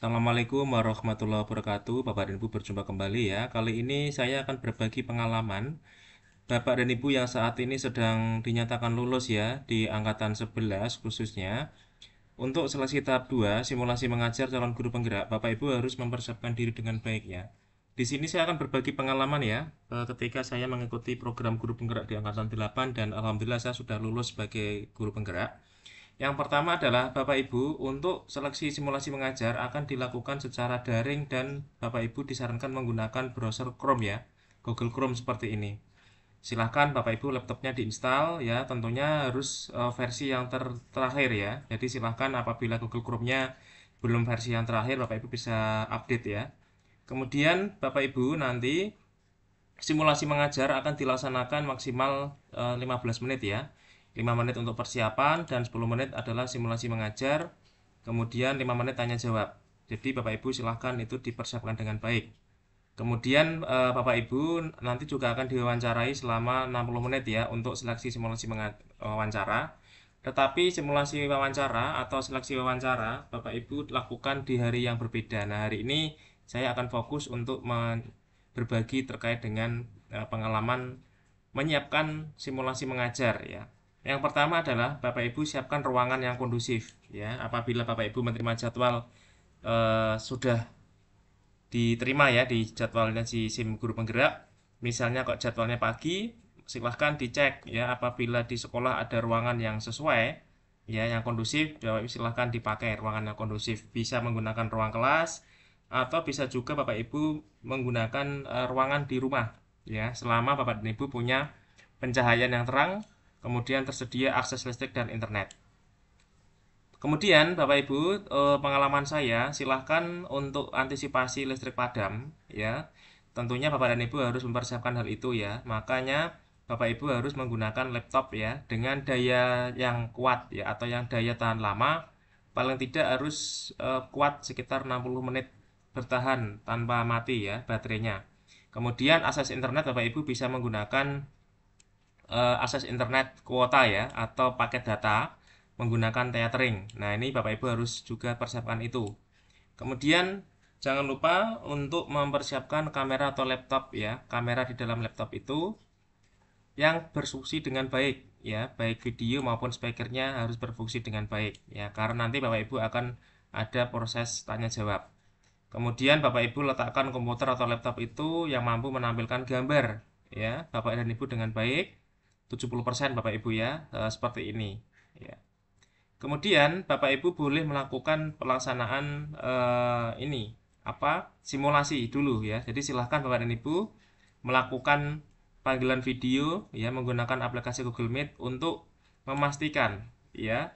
Assalamualaikum warahmatullahi wabarakatuh. Bapak dan Ibu berjumpa kembali ya. Kali ini saya akan berbagi pengalaman Bapak dan Ibu yang saat ini sedang dinyatakan lulus ya di angkatan 11 khususnya. Untuk seleksi tahap 2 simulasi mengajar calon guru penggerak, Bapak Ibu harus mempersiapkan diri dengan baik ya. Di sini saya akan berbagi pengalaman ya eh, ketika saya mengikuti program guru penggerak di angkatan 8 dan alhamdulillah saya sudah lulus sebagai guru penggerak. Yang pertama adalah Bapak Ibu untuk seleksi simulasi mengajar akan dilakukan secara daring dan Bapak Ibu disarankan menggunakan browser Chrome ya, Google Chrome seperti ini. Silahkan Bapak Ibu laptopnya diinstal ya, tentunya harus eh, versi yang ter terakhir ya. Jadi silahkan apabila Google Chrome-nya belum versi yang terakhir Bapak Ibu bisa update ya. Kemudian Bapak Ibu nanti simulasi mengajar akan dilaksanakan maksimal 15 eh, menit ya 5 menit untuk persiapan dan 10 menit adalah simulasi mengajar kemudian 5 menit tanya jawab jadi Bapak Ibu silahkan itu dipersiapkan dengan baik kemudian eh, Bapak Ibu nanti juga akan diwawancarai selama 60 menit ya untuk seleksi simulasi wawancara tetapi simulasi wawancara atau seleksi wawancara Bapak Ibu lakukan di hari yang berbeda nah hari ini saya akan fokus untuk berbagi terkait dengan eh, pengalaman menyiapkan simulasi mengajar ya yang pertama adalah Bapak Ibu siapkan ruangan yang kondusif ya. Apabila Bapak Ibu menerima jadwal eh, sudah diterima ya di jadwalnya si SIM guru penggerak, misalnya kok jadwalnya pagi, silahkan dicek ya apabila di sekolah ada ruangan yang sesuai ya yang kondusif, Bapak Ibu silahkan dipakai ruangan yang kondusif. Bisa menggunakan ruang kelas atau bisa juga Bapak Ibu menggunakan eh, ruangan di rumah ya selama Bapak dan Ibu punya pencahayaan yang terang Kemudian tersedia akses listrik dan internet. Kemudian Bapak Ibu, eh, pengalaman saya silahkan untuk antisipasi listrik padam ya. Tentunya Bapak dan Ibu harus mempersiapkan hal itu ya. Makanya Bapak Ibu harus menggunakan laptop ya dengan daya yang kuat ya atau yang daya tahan lama paling tidak harus eh, kuat sekitar 60 menit bertahan tanpa mati ya baterainya. Kemudian akses internet Bapak Ibu bisa menggunakan uh, akses internet kuota ya atau paket data menggunakan tethering. Nah, ini Bapak Ibu harus juga persiapkan itu. Kemudian jangan lupa untuk mempersiapkan kamera atau laptop ya. Kamera di dalam laptop itu yang berfungsi dengan baik ya, baik video maupun speakernya harus berfungsi dengan baik ya karena nanti Bapak Ibu akan ada proses tanya jawab. Kemudian Bapak Ibu letakkan komputer atau laptop itu yang mampu menampilkan gambar ya Bapak dan Ibu dengan baik 70% Bapak Ibu ya, eh, seperti ini ya. Kemudian Bapak Ibu boleh melakukan pelaksanaan eh, ini apa? simulasi dulu ya. Jadi silahkan Bapak dan Ibu melakukan panggilan video ya menggunakan aplikasi Google Meet untuk memastikan ya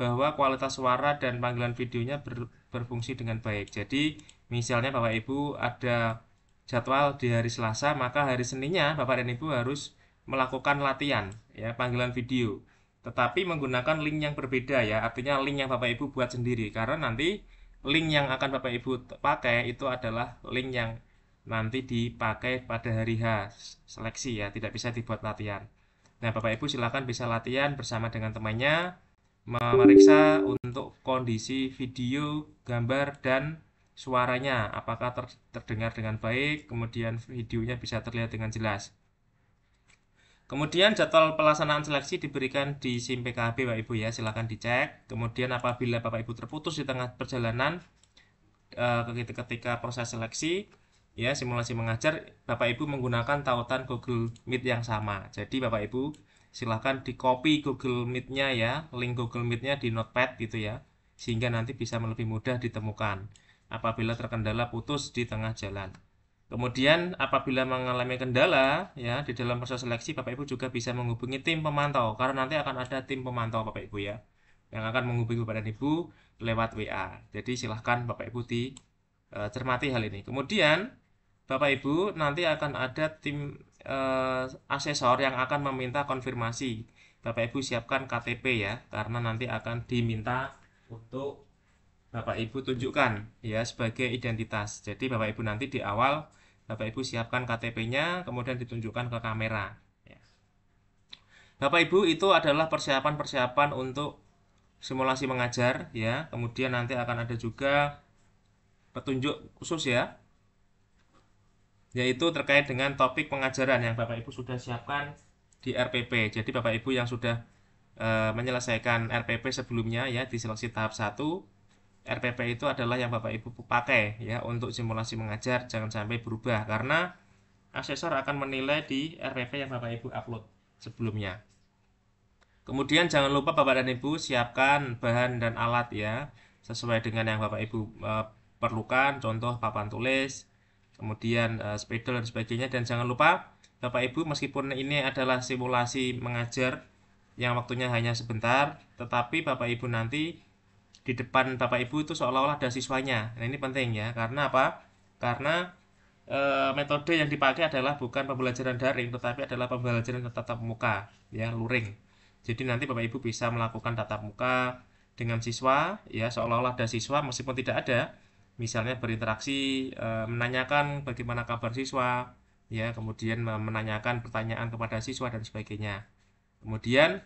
bahwa kualitas suara dan panggilan videonya ber, berfungsi dengan baik. Jadi misalnya Bapak Ibu ada jadwal di hari Selasa, maka hari Seninnya Bapak dan Ibu harus melakukan latihan ya panggilan video tetapi menggunakan link yang berbeda ya artinya link yang Bapak Ibu buat sendiri karena nanti link yang akan Bapak Ibu pakai itu adalah link yang nanti dipakai pada hari H seleksi ya tidak bisa dibuat latihan nah Bapak Ibu silahkan bisa latihan bersama dengan temannya memeriksa untuk kondisi video, gambar, dan suaranya apakah terdengar dengan baik, kemudian videonya bisa terlihat dengan jelas. Kemudian jadwal pelaksanaan seleksi diberikan di SIM PKB Bapak Ibu ya, silakan dicek. Kemudian apabila Bapak Ibu terputus di tengah perjalanan eh, ketika, ketika proses seleksi ya simulasi mengajar Bapak Ibu menggunakan tautan Google Meet yang sama. Jadi Bapak Ibu silahkan di copy Google Meet-nya ya, link Google Meet-nya di Notepad gitu ya, sehingga nanti bisa lebih mudah ditemukan apabila terkendala putus di tengah jalan. Kemudian apabila mengalami kendala ya di dalam proses seleksi Bapak Ibu juga bisa menghubungi tim pemantau karena nanti akan ada tim pemantau Bapak Ibu ya yang akan menghubungi Bapak dan Ibu lewat WA. Jadi silahkan Bapak Ibu di e, cermati hal ini. Kemudian Bapak Ibu nanti akan ada tim e, asesor yang akan meminta konfirmasi. Bapak Ibu siapkan KTP ya karena nanti akan diminta untuk Bapak Ibu tunjukkan ya sebagai identitas. Jadi Bapak Ibu nanti di awal Bapak Ibu siapkan KTP-nya kemudian ditunjukkan ke kamera. Ya. Bapak Ibu itu adalah persiapan-persiapan untuk simulasi mengajar ya. Kemudian nanti akan ada juga petunjuk khusus ya yaitu terkait dengan topik pengajaran yang Bapak Ibu sudah siapkan di RPP. Jadi Bapak Ibu yang sudah eh, menyelesaikan RPP sebelumnya ya di seleksi tahap 1 RPP itu adalah yang Bapak Ibu pakai ya untuk simulasi mengajar jangan sampai berubah karena asesor akan menilai di RPP yang Bapak Ibu upload sebelumnya. Kemudian jangan lupa Bapak dan Ibu siapkan bahan dan alat ya sesuai dengan yang Bapak Ibu e, perlukan contoh papan tulis, kemudian e, spidol dan sebagainya dan jangan lupa Bapak Ibu meskipun ini adalah simulasi mengajar yang waktunya hanya sebentar tetapi Bapak Ibu nanti di depan Bapak Ibu itu seolah-olah ada siswanya. Nah, ini penting ya, karena apa? Karena e, metode yang dipakai adalah bukan pembelajaran daring, tetapi adalah pembelajaran tatap muka, ya, luring. Jadi nanti Bapak Ibu bisa melakukan tatap muka dengan siswa, ya, seolah-olah ada siswa meskipun tidak ada. Misalnya berinteraksi, e, menanyakan bagaimana kabar siswa, ya, kemudian menanyakan pertanyaan kepada siswa dan sebagainya. Kemudian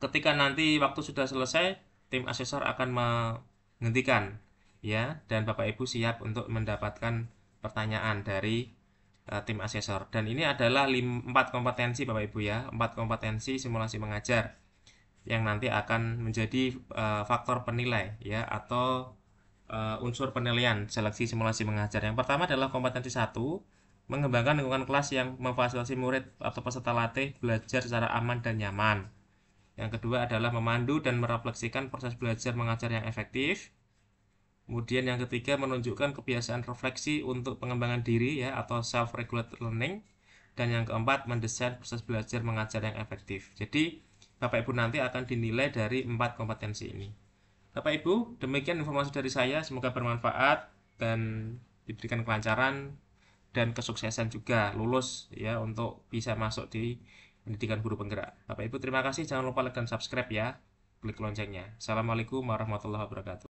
ketika nanti waktu sudah selesai, tim asesor akan menghentikan ya dan Bapak Ibu siap untuk mendapatkan pertanyaan dari uh, tim asesor dan ini adalah empat 4 kompetensi Bapak Ibu ya 4 kompetensi simulasi mengajar yang nanti akan menjadi uh, faktor penilai ya atau uh, unsur penilaian seleksi simulasi mengajar yang pertama adalah kompetensi 1 mengembangkan lingkungan kelas yang memfasilitasi murid atau peserta latih belajar secara aman dan nyaman yang kedua adalah memandu dan merefleksikan proses belajar mengajar yang efektif. Kemudian yang ketiga menunjukkan kebiasaan refleksi untuk pengembangan diri ya atau self regulated learning dan yang keempat mendesain proses belajar mengajar yang efektif. Jadi Bapak Ibu nanti akan dinilai dari empat kompetensi ini. Bapak Ibu, demikian informasi dari saya, semoga bermanfaat dan diberikan kelancaran dan kesuksesan juga lulus ya untuk bisa masuk di pendidikan guru penggerak. Bapak Ibu terima kasih, jangan lupa like dan subscribe ya. Klik loncengnya. Assalamualaikum warahmatullahi wabarakatuh.